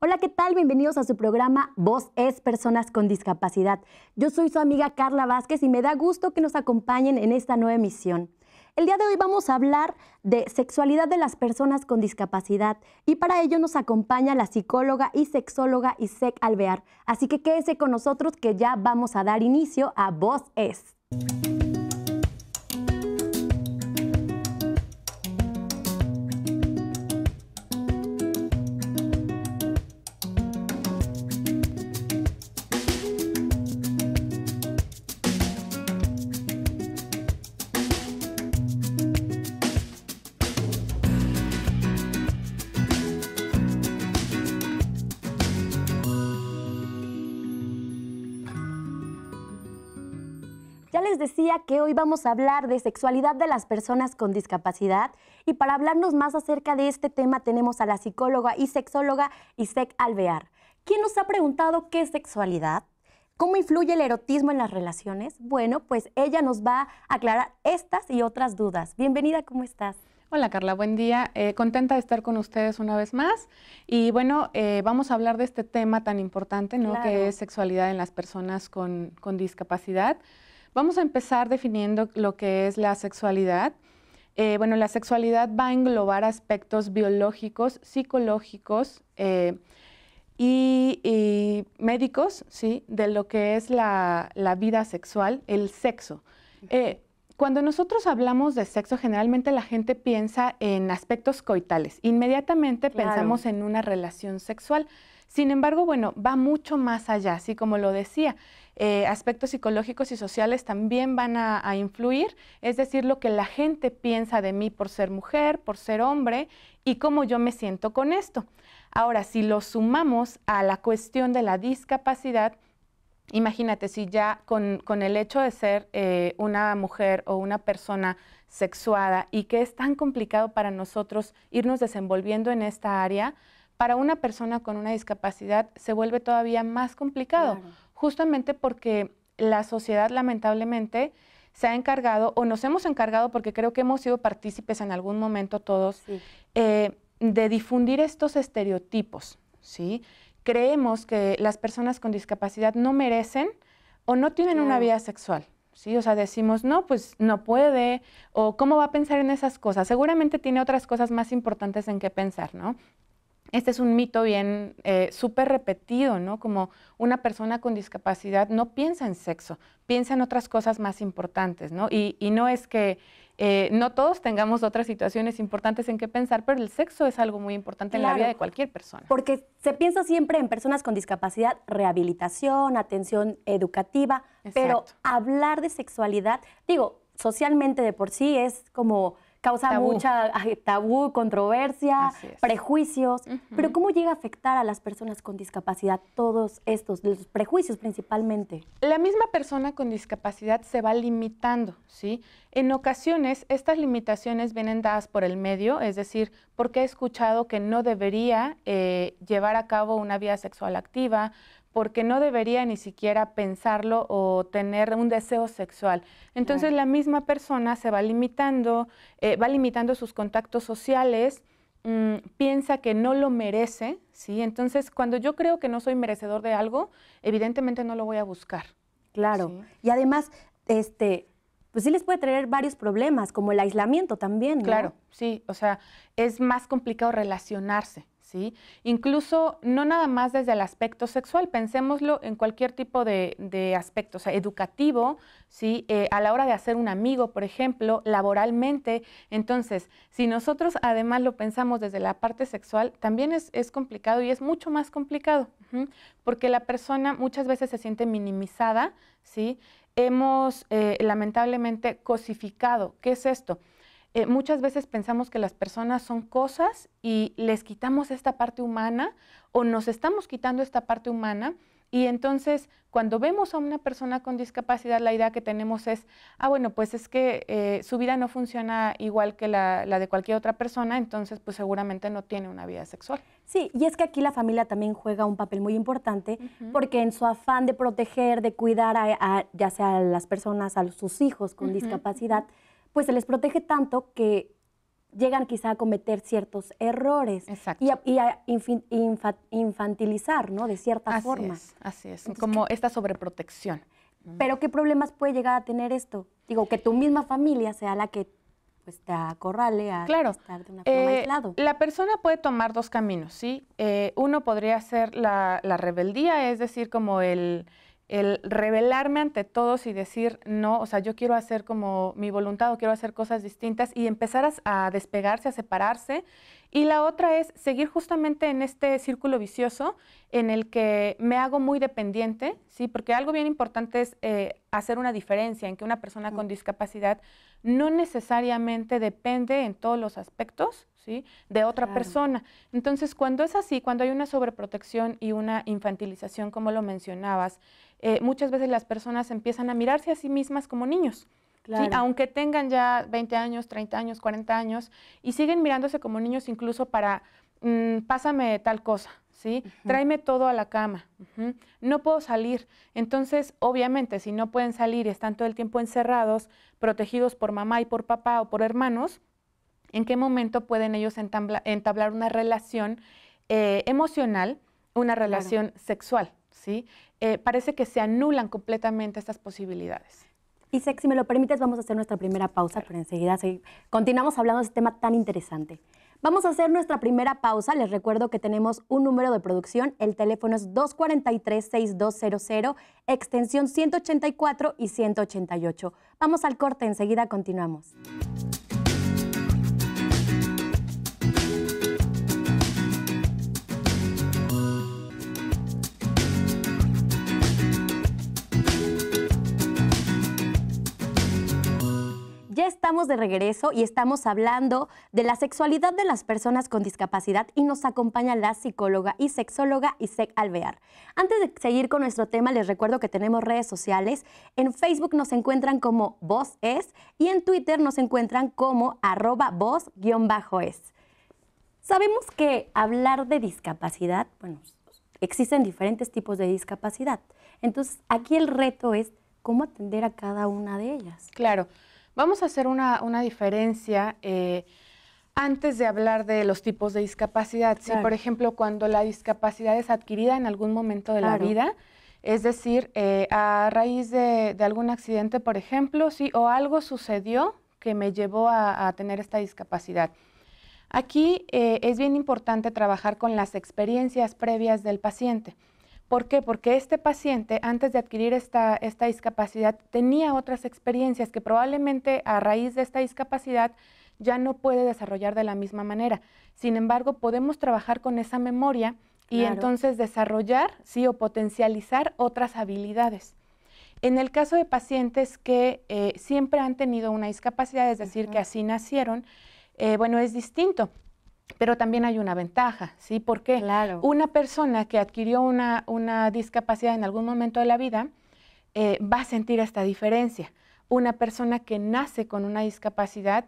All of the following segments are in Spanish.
Hola, ¿qué tal? Bienvenidos a su programa Voz es Personas con Discapacidad. Yo soy su amiga Carla Vázquez y me da gusto que nos acompañen en esta nueva emisión. El día de hoy vamos a hablar de sexualidad de las personas con discapacidad y para ello nos acompaña la psicóloga y sexóloga Isek Alvear. Así que quédese con nosotros que ya vamos a dar inicio a Voz es. les decía que hoy vamos a hablar de sexualidad de las personas con discapacidad y para hablarnos más acerca de este tema tenemos a la psicóloga y sexóloga Isek Alvear, ¿Quién nos ha preguntado qué es sexualidad, cómo influye el erotismo en las relaciones. Bueno, pues ella nos va a aclarar estas y otras dudas. Bienvenida, ¿cómo estás? Hola Carla, buen día. Eh, contenta de estar con ustedes una vez más. Y bueno, eh, vamos a hablar de este tema tan importante, ¿no? Que es sexualidad en las personas con discapacidad. Vamos a empezar definiendo lo que es la sexualidad. Eh, bueno, la sexualidad va a englobar aspectos biológicos, psicológicos eh, y, médicos, ¿sí? De lo que es la, vida sexual, el sexo. Eh, cuando nosotros hablamos de sexo, generalmente la gente piensa en aspectos coitales. Inmediatamente pensamos en una relación sexual. Sin embargo, bueno, va mucho más allá, así como lo decía. Eh, aspectos psicológicos y sociales también van a, influir, es decir, lo que la gente piensa de mí por ser mujer, por ser hombre y cómo yo me siento con esto. Ahora, si lo sumamos a la cuestión de la discapacidad, imagínate si ya con, el hecho de ser eh, una mujer o una persona sexuada y que es tan complicado para nosotros irnos desenvolviendo en esta área, para una persona con una discapacidad se vuelve todavía más complicado justamente porque la sociedad lamentablemente se ha encargado, o nos hemos encargado, porque creo que hemos sido partícipes en algún momento todos, eh, de difundir estos estereotipos, ¿sí? Creemos que las personas con discapacidad no merecen o no tienen una vida sexual, ¿sí? O sea, decimos, no, pues no puede, o cómo va a pensar en esas cosas. Seguramente tiene otras cosas más importantes en que pensar, ¿no? Este es un mito bien eh, súper repetido, ¿no? Como una persona con discapacidad no piensa en sexo, piensa en otras cosas más importantes, ¿no? Y, no es que eh, no todos tengamos otras situaciones importantes en que pensar, pero el sexo es algo muy importante en la vida de cualquier persona. Porque se piensa siempre en personas con discapacidad, rehabilitación, atención educativa, pero hablar de sexualidad, digo, socialmente de por sí es como causa mucha tabú, controversia, prejuicios. Pero ¿cómo llega a afectar a las personas con discapacidad todos estos, los prejuicios principalmente? La misma persona con discapacidad se va limitando, ¿sí? En ocasiones estas limitaciones vienen dadas por el medio, es decir, porque he escuchado que no debería eh, llevar a cabo una vida sexual activa, porque no debería ni siquiera pensarlo o tener un deseo sexual. Entonces la misma persona se va limitando, eh, va limitando sus contactos sociales, mm, piensa que no lo merece, ¿sí? Entonces cuando yo creo que no soy merecedor de algo, evidentemente no lo voy a buscar. Claro. Y además, este, pues sí les puede traer varios problemas, como el aislamiento también. ¿no? Claro, sí, o sea, es más complicado relacionarse. Incluso no nada más desde el aspecto sexual, pensémoslo en cualquier tipo de, aspecto, o sea, educativo, ¿sí? Eh, a la hora de hacer un amigo, por ejemplo, laboralmente. Entonces, si nosotros además lo pensamos desde la parte sexual, también es, complicado y es mucho más complicado, porque la persona muchas veces se siente minimizada, ¿sí? Hemos eh, lamentablemente cosificado. ¿Qué es esto? Eh, muchas veces pensamos que las personas son cosas y les quitamos esta parte humana o nos estamos quitando esta parte humana y entonces, cuando vemos a una persona con discapacidad, la idea que tenemos es, ah, bueno, pues es que eh, su vida no funciona igual que la, de cualquier otra persona, entonces pues seguramente no tiene una vida sexual. Sí, y es que aquí la familia también juega un papel muy importante, porque en su afán de proteger, de cuidar a, ya sea a las personas, a sus hijos con discapacidad, pues se les protege tanto que llegan quizá a cometer ciertos errores Exacto. y a, infantilizar, ¿no? De cierta así Es, así es, como esta sobreprotección. Pero ¿qué problemas puede llegar a tener esto? Digo, que tu misma familia sea la que pues, te acorrale a claro. estar de una forma eh, La persona puede tomar dos caminos, ¿sí? Eh, uno podría ser la rebeldía, es decir, como el el revelarme ante todos y decir, no, o sea, yo quiero hacer como mi voluntad o quiero hacer cosas distintas y empezar a, despegarse, a separarse. Y la otra es seguir justamente en este círculo vicioso en el que me hago muy dependiente, ¿sí? Porque algo bien importante es eh, hacer una diferencia en que una persona con discapacidad no necesariamente depende en todos los aspectos, ¿sí? De otra persona. Entonces, cuando es así, cuando hay una sobreprotección y una infantilización, como lo mencionabas, eh, muchas veces las personas empiezan a mirarse a sí mismas como niños. ¿sí? Aunque tengan ya 20 años, 30 años, 40 años, y siguen mirándose como niños incluso para, mm, pásame tal cosa, ¿sí? Tráeme todo a la cama. No puedo salir. Entonces, obviamente, si no pueden salir y están todo el tiempo encerrados, protegidos por mamá y por papá o por hermanos, ¿en qué momento pueden ellos entablar una relación eh, emocional, una relación sexual? ¿sí? Eh, parece que se anulan completamente estas posibilidades. Y si me lo permites, vamos a hacer nuestra primera pausa, pero enseguida continuamos hablando de este tema tan interesante. Vamos a hacer nuestra primera pausa. Les recuerdo que tenemos un número de producción. El teléfono es 243-6200, extensión 184 y 188. Vamos al corte, enseguida continuamos. Ya estamos de regreso y estamos hablando de la sexualidad de las personas con discapacidad y nos acompaña la psicóloga y sexóloga Isek Alvear. Antes de seguir con nuestro tema, les recuerdo que tenemos redes sociales. En Facebook nos encuentran como Voz Es y en Twitter nos encuentran como arroba voz-es. Sabemos que hablar de discapacidad, bueno, existen diferentes tipos de discapacidad. Entonces, aquí el reto es cómo atender a cada una de ellas. Claro. Vamos a hacer una, diferencia eh, antes de hablar de los tipos de discapacidad. Por ejemplo, cuando la discapacidad es adquirida en algún momento de la vida, es decir, eh, a raíz de, algún accidente, por ejemplo, ¿sí? o algo sucedió que me llevó a, tener esta discapacidad. Aquí eh, es bien importante trabajar con las experiencias previas del paciente. ¿Por qué? Porque este paciente, antes de adquirir esta, discapacidad, tenía otras experiencias que probablemente a raíz de esta discapacidad ya no puede desarrollar de la misma manera. Sin embargo, podemos trabajar con esa memoria y entonces desarrollar, sí, o potencializar otras habilidades. En el caso de pacientes que eh, siempre han tenido una discapacidad, es decir, que así nacieron, eh, bueno, es distinto. Pero también hay una ventaja, ¿sí? Porque una persona que adquirió una, discapacidad en algún momento de la vida eh, va a sentir esta diferencia. Una persona que nace con una discapacidad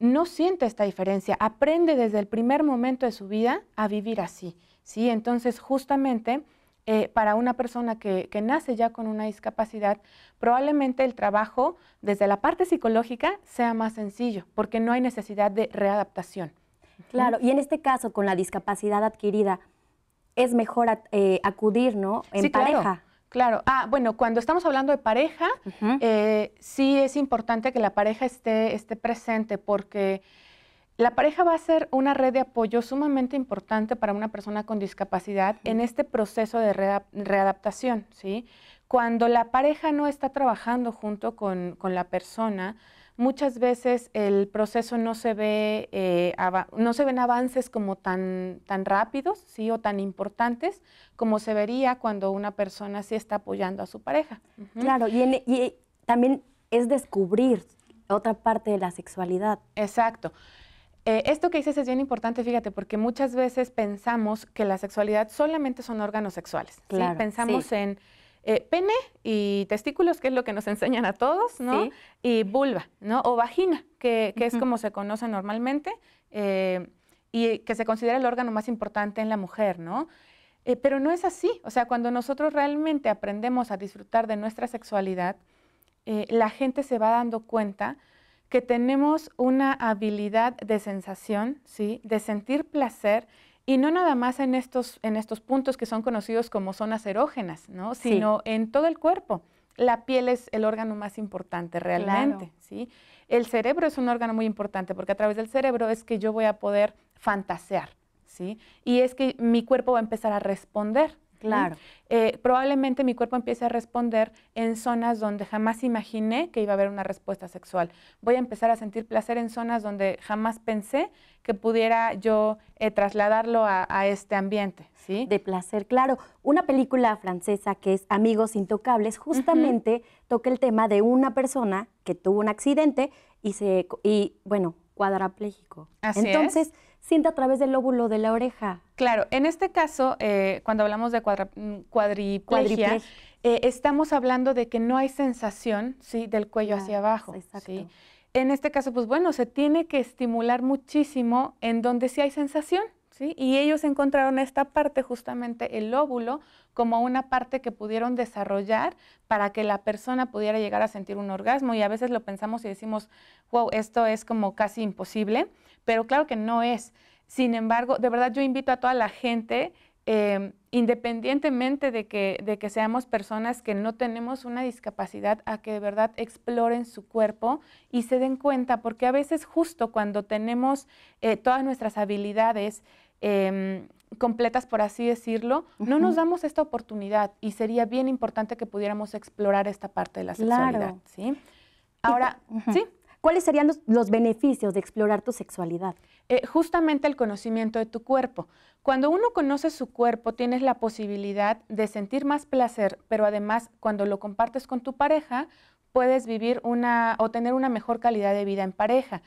no siente esta diferencia, aprende desde el primer momento de su vida a vivir así, ¿sí? Entonces, justamente... Eh, para una persona que, nace ya con una discapacidad, probablemente el trabajo desde la parte psicológica sea más sencillo, porque no hay necesidad de readaptación. Claro, y en este caso, con la discapacidad adquirida, es mejor eh, acudir, ¿no? En pareja. Claro. ah, bueno, cuando estamos hablando de pareja, eh, sí es importante que la pareja esté, presente porque la pareja va a ser una red de apoyo sumamente importante para una persona con discapacidad en este proceso de readaptación, ¿sí? Cuando la pareja no está trabajando junto con la persona, muchas veces el proceso no se ve, eh, no se ven avances como tan, tan rápidos, sí, o tan importantes como se vería cuando una persona sí está apoyando a su pareja. Claro, y, también es descubrir otra parte de la sexualidad. Exacto. Eh, esto que dices es bien importante, fíjate, porque muchas veces pensamos que la sexualidad solamente son órganos sexuales. Pensamos en eh, pene y testículos, que es lo que nos enseñan a todos, ¿no? Y vulva, ¿no? O vagina, que, es como se conoce normalmente eh, y que se considera el órgano más importante en la mujer, ¿no? Eh, pero no es así. O sea, cuando nosotros realmente aprendemos a disfrutar de nuestra sexualidad, la gente se va dando cuenta que tenemos una habilidad de sensación, ¿sí? De sentir placer y no nada más en estos, en estos puntos que son conocidos como zonas erógenas, ¿no? sino en todo el cuerpo. La piel es el órgano más importante realmente, ¿sí? El cerebro es un órgano muy importante porque a través del cerebro es que yo voy a poder fantasear, ¿sí? Y es que mi cuerpo va a empezar a responder Claro. Eh, probablemente mi cuerpo empiece a responder en zonas donde jamás imaginé que iba a haber una respuesta sexual. Voy a empezar a sentir placer en zonas donde jamás pensé que pudiera yo eh, trasladarlo a, este ambiente, ¿sí? De placer, claro. Una película francesa que es Amigos Intocables justamente toca el tema de una persona que tuvo un accidente y se y bueno, cuadrapléjico. Así Entonces, siente a través del lóbulo de la oreja. Claro, en este caso, eh, cuando hablamos de cuadra, mm, eh, estamos hablando de que no hay sensación ¿sí? del cuello hacia abajo. En este caso, pues bueno, se tiene que estimular muchísimo en donde sí hay sensación. Y ellos encontraron esta parte, justamente el óvulo, como una parte que pudieron desarrollar para que la persona pudiera llegar a sentir un orgasmo. Y a veces lo pensamos y decimos, wow, esto es como casi imposible, pero claro que no es. Sin embargo, de verdad yo invito a toda la gente eh, independientemente de que, seamos personas que no tenemos una discapacidad, a que de verdad exploren su cuerpo y se den cuenta, porque a veces justo cuando tenemos eh, todas nuestras habilidades, Em, completas, por así decirlo, no nos damos esta oportunidad y sería bien importante que pudiéramos explorar esta parte de la sexualidad. Ahora, ¿sí? ¿Cuáles serían los, beneficios de explorar tu sexualidad? Eh, justamente el conocimiento de tu cuerpo. Cuando uno conoce su cuerpo, tienes la posibilidad de sentir más placer, pero además cuando lo compartes con tu pareja, puedes vivir una o tener una mejor calidad de vida en pareja.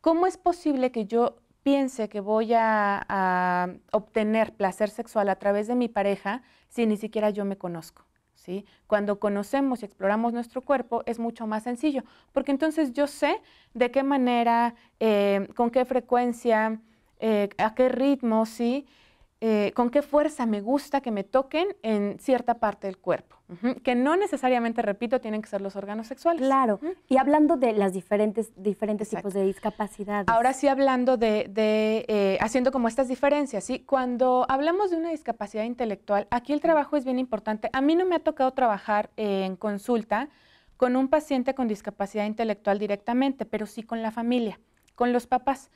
¿Cómo es posible que yo piense que voy a, obtener placer sexual a través de mi pareja si ni siquiera yo me conozco. ¿sí? Cuando conocemos y exploramos nuestro cuerpo es mucho más sencillo, porque entonces yo sé de qué manera, eh, con qué frecuencia, eh, a qué ritmo, ¿sí? Eh, con qué fuerza me gusta que me toquen en cierta parte del cuerpo, que no necesariamente, repito, tienen que ser los órganos sexuales. Claro, y hablando de las diferentes, diferentes tipos de discapacidad. Ahora sí, hablando de, eh, haciendo como estas diferencias, ¿sí? Cuando hablamos de una discapacidad intelectual, aquí el trabajo es bien importante. A mí no me ha tocado trabajar eh, en consulta con un paciente con discapacidad intelectual directamente, pero sí con la familia, con los papás.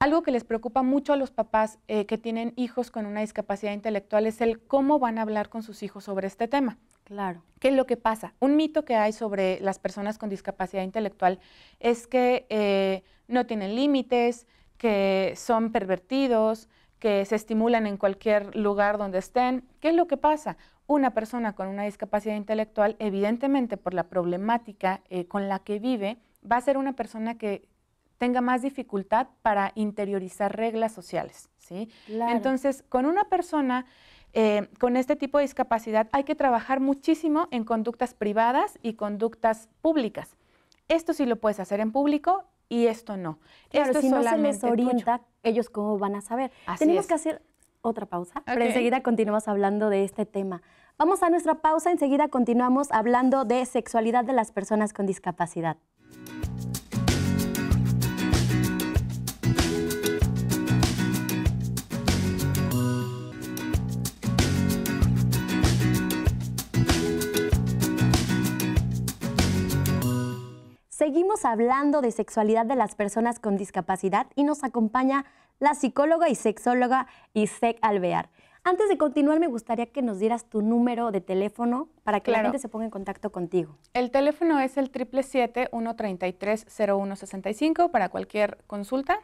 Algo que les preocupa mucho a los papás eh, que tienen hijos con una discapacidad intelectual es el cómo van a hablar con sus hijos sobre este tema. Claro. ¿Qué es lo que pasa? Un mito que hay sobre las personas con discapacidad intelectual es que eh, no tienen límites, que son pervertidos, que se estimulan en cualquier lugar donde estén. ¿Qué es lo que pasa? Una persona con una discapacidad intelectual, evidentemente por la problemática eh, con la que vive, va a ser una persona que tenga más dificultad para interiorizar reglas sociales. ¿sí? Entonces, con una persona eh, con este tipo de discapacidad hay que trabajar muchísimo en conductas privadas y conductas públicas. Esto sí lo puedes hacer en público y esto no. esto si no se les orienta, ellos cómo van a saber. Tenemos que hacer otra pausa, pero enseguida continuamos hablando de este tema. Vamos a nuestra pausa, enseguida continuamos hablando de sexualidad de las personas con discapacidad. Estamos hablando de sexualidad de las personas con discapacidad y nos acompaña la psicóloga y sexóloga Isek Alvear. Antes de continuar, me gustaría que nos dieras tu número de teléfono para que la gente se ponga en contacto contigo. El teléfono es el 777-133-0165 para cualquier consulta.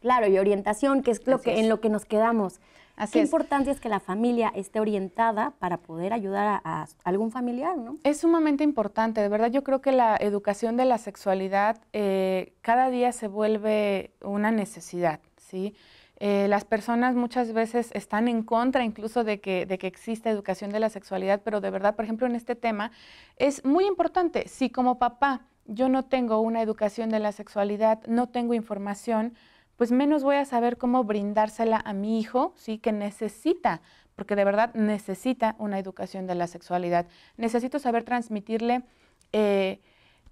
Claro, y orientación, que es lo que, es. en lo que nos quedamos. Qué es. importante es que la familia esté orientada para poder ayudar a, algún familiar, ¿no? Es sumamente importante. De verdad, yo creo que la educación de la sexualidad eh, cada día se vuelve una necesidad, ¿sí? Eh, las personas muchas veces están en contra incluso de que, de que exista educación de la sexualidad, pero de verdad, por ejemplo, en este tema es muy importante. Si como papá yo no tengo una educación de la sexualidad, no tengo información, pues menos voy a saber cómo brindársela a mi hijo, sí, que necesita, porque de verdad necesita una educación de la sexualidad. Necesito saber transmitirle eh,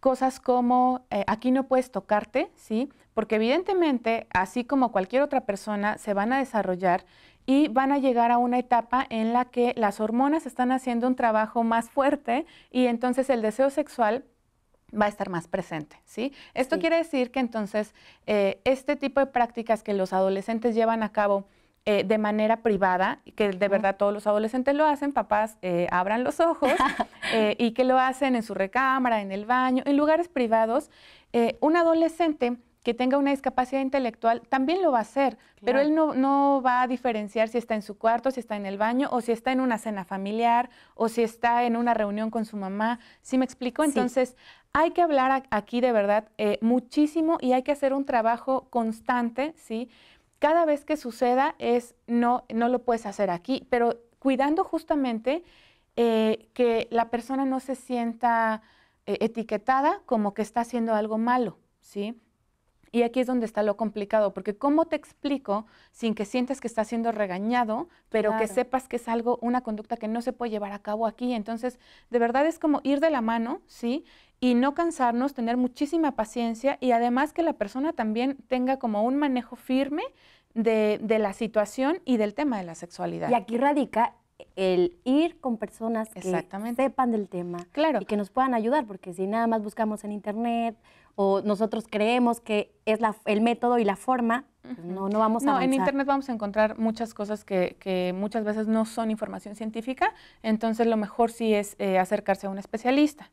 cosas como eh, aquí no puedes tocarte, sí, porque evidentemente, así como cualquier otra persona, se van a desarrollar y van a llegar a una etapa en la que las hormonas están haciendo un trabajo más fuerte y entonces el deseo sexual va a estar más presente, ¿sí? Esto quiere decir que entonces eh, este tipo de prácticas que los adolescentes llevan a cabo eh, de manera privada, que de verdad todos los adolescentes lo hacen, papás eh, abran los ojos y que lo hacen en su recámara, en el baño, en lugares privados, un adolescente que tenga una discapacidad intelectual también lo va a hacer, pero él no, va a diferenciar si está en su cuarto, si está en el baño, o si está en una cena familiar, o si está en una reunión con su mamá. ¿Sí me explico? Entonces, hay que hablar aquí de verdad eh, muchísimo y hay que hacer un trabajo constante, ¿sí? Cada vez que suceda es, no, no lo puedes hacer aquí, pero cuidando justamente eh, que la persona no se sienta eh, etiquetada como que está haciendo algo malo, ¿sí? Y aquí es donde está lo complicado, porque ¿cómo te explico sin que sientas que estás siendo regañado, pero que sepas que es algo, una conducta que no se puede llevar a cabo aquí? Entonces, de verdad es como ir de la mano, ¿sí? Y no cansarnos, tener muchísima paciencia y además que la persona también tenga como un manejo firme de, de la situación y del tema de la sexualidad. Y aquí radica el ir con personas que sepan del tema claro. y que nos puedan ayudar, porque si nada más buscamos en internet, o nosotros creemos que es el método y la forma, pues no, no vamos a No, en Internet vamos a encontrar muchas cosas que, muchas veces no son información científica, entonces lo mejor sí es eh, acercarse a un especialista,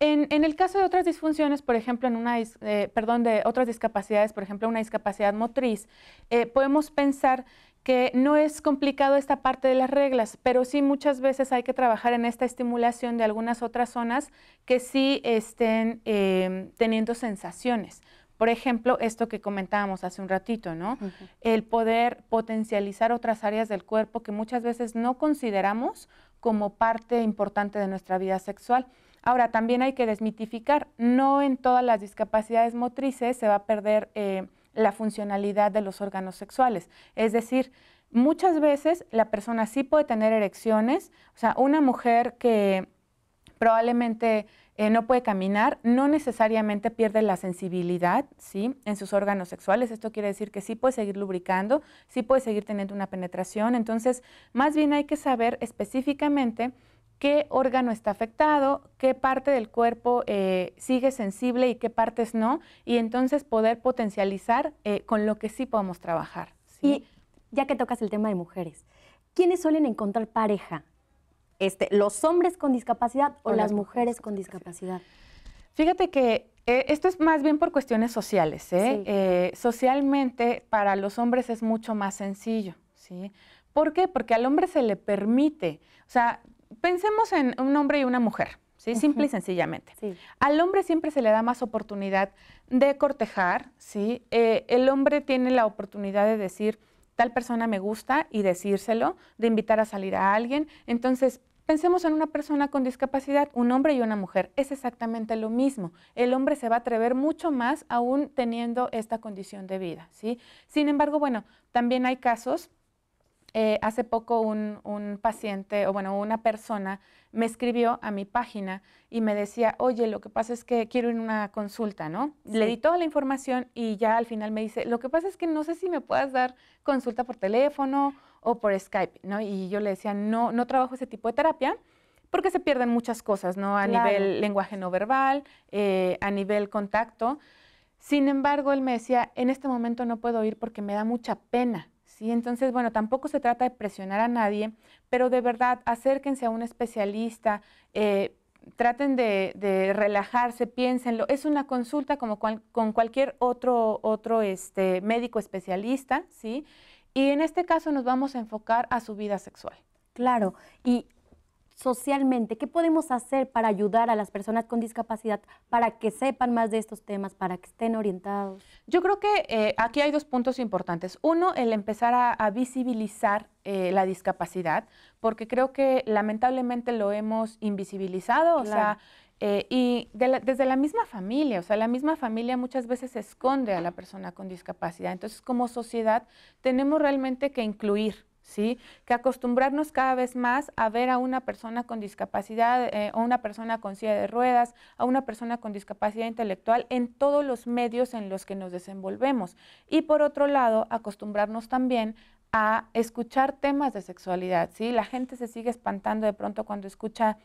En, el caso de otras disfunciones, por ejemplo, en una, eh, perdón, de otras discapacidades, por ejemplo, una discapacidad motriz, eh, podemos pensar que no es complicado esta parte de las reglas, pero sí muchas veces hay que trabajar en esta estimulación de algunas otras zonas que sí estén eh, teniendo sensaciones. Por ejemplo, esto que comentábamos hace un ratito, ¿no? El poder potencializar otras áreas del cuerpo que muchas veces no consideramos como parte importante de nuestra vida sexual. Ahora, también hay que desmitificar, no en todas las discapacidades motrices se va a perder... Eh, la funcionalidad de los órganos sexuales. Es decir, muchas veces la persona sí puede tener erecciones, o sea, una mujer que probablemente eh, no puede caminar, no necesariamente pierde la sensibilidad ¿sí? en sus órganos sexuales. Esto quiere decir que sí puede seguir lubricando, sí puede seguir teniendo una penetración. Entonces, más bien hay que saber específicamente qué órgano está afectado, qué parte del cuerpo eh, sigue sensible y qué partes no, y entonces poder potencializar eh, con lo que sí podemos trabajar. Y ya que tocas el tema de mujeres, ¿quiénes suelen encontrar pareja? Este, ¿Los hombres con discapacidad o, las, mujeres, con discapacidad? Fíjate que eh, esto es más bien por cuestiones sociales. socialmente para los hombres es mucho más sencillo. ¿sí? ¿Por qué? Porque al hombre se le permite, o sea, pensemos en un hombre y una mujer, ¿sí? simple y sencillamente. Al hombre siempre se le da más oportunidad de cortejar, ¿sí? Eh, el hombre tiene la oportunidad de decir, tal persona me gusta y decírselo, de invitar a salir a alguien. Entonces, pensemos en una persona con discapacidad, un hombre y una mujer. Es exactamente lo mismo. El hombre se va a atrever mucho más aún teniendo esta condición de vida, ¿sí? Sin embargo, bueno, también hay casos eh, hace poco un, paciente, o bueno, una persona me escribió a mi página y me decía, oye, lo que pasa es que quiero ir a una consulta, ¿no? Le di toda la información y ya al final me dice, lo que pasa es que no sé si me puedas dar consulta por teléfono o por Skype, ¿no? Y yo le decía, no, no trabajo ese tipo de terapia porque se pierden muchas cosas, ¿no? A nivel lenguaje no verbal, eh, a nivel contacto. Sin embargo, él me decía, en este momento no puedo ir porque me da mucha pena. ¿sí? Entonces, bueno, tampoco se trata de presionar a nadie, pero de verdad acérquense a un especialista. Eh, traten de, relajarse, piénsenlo. Es una consulta como con cualquier otro, otro este, médico especialista, ¿sí? Y en este caso nos vamos a enfocar a su vida sexual. Claro, y socialmente, ¿qué podemos hacer para ayudar a las personas con discapacidad para que sepan más de estos temas, para que estén orientados? Yo creo que eh, aquí hay dos puntos importantes. Uno, el empezar a, visibilizar eh, la discapacidad, porque creo que lamentablemente lo hemos invisibilizado, o sea, eh, y desde la misma familia, o sea, la misma familia muchas veces esconde a la persona con discapacidad. Entonces, como sociedad, tenemos realmente que incluir, ¿sí? Que acostumbrarnos cada vez más a ver a una persona con discapacidad, o eh, una persona con silla de ruedas, a una persona con discapacidad intelectual en todos los medios en los que nos desenvolvemos. Y por otro lado, acostumbrarnos también a escuchar temas de sexualidad, ¿sí? La gente se sigue espantando de pronto cuando escucha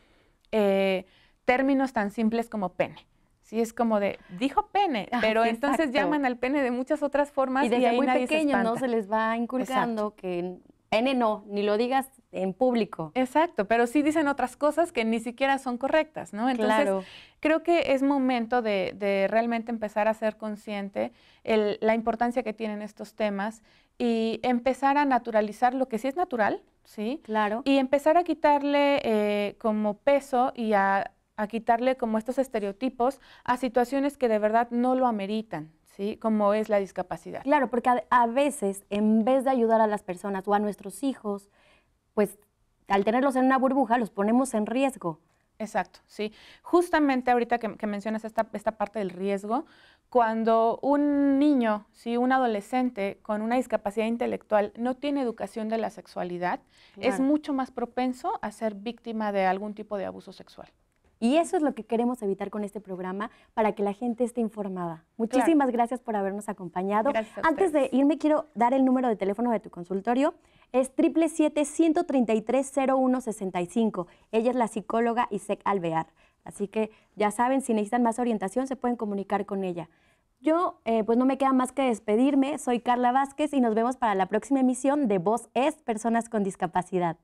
eh, términos tan simples como pene. Sí, es como de, dijo pene, pero entonces llaman al pene de muchas otras formas y desde muy pequeños, ¿no? Se les va inculcando que N no, ni lo digas en público. Exacto, pero sí dicen otras cosas que ni siquiera son correctas, ¿no? Entonces, creo que es momento de, realmente empezar a ser consciente la importancia que tienen estos temas y empezar a naturalizar lo que sí es natural, ¿sí? Claro. Y empezar a quitarle eh, como peso y a quitarle como estos estereotipos a situaciones que de verdad no lo ameritan, ¿sí? Como es la discapacidad. Claro, porque a, veces, en vez de ayudar a las personas o a nuestros hijos, pues al tenerlos en una burbuja, los ponemos en riesgo. Exacto, sí. Justamente ahorita que, mencionas esta, esta, parte del riesgo, cuando un niño, si un adolescente con una discapacidad intelectual no tiene educación de la sexualidad, es mucho más propenso a ser víctima de algún tipo de abuso sexual. Y eso es lo que queremos evitar con este programa para que la gente esté informada. Muchísimas gracias por habernos acompañado. Antes de irme, quiero dar el número de teléfono de tu consultorio. Es 777-133-0165. Ella es la psicóloga Isek Alvear. Así que ya saben, si necesitan más orientación, se pueden comunicar con ella. Yo, eh, pues no me queda más que despedirme. Soy Carla Vázquez y nos vemos para la próxima emisión de Voz es Personas con Discapacidad.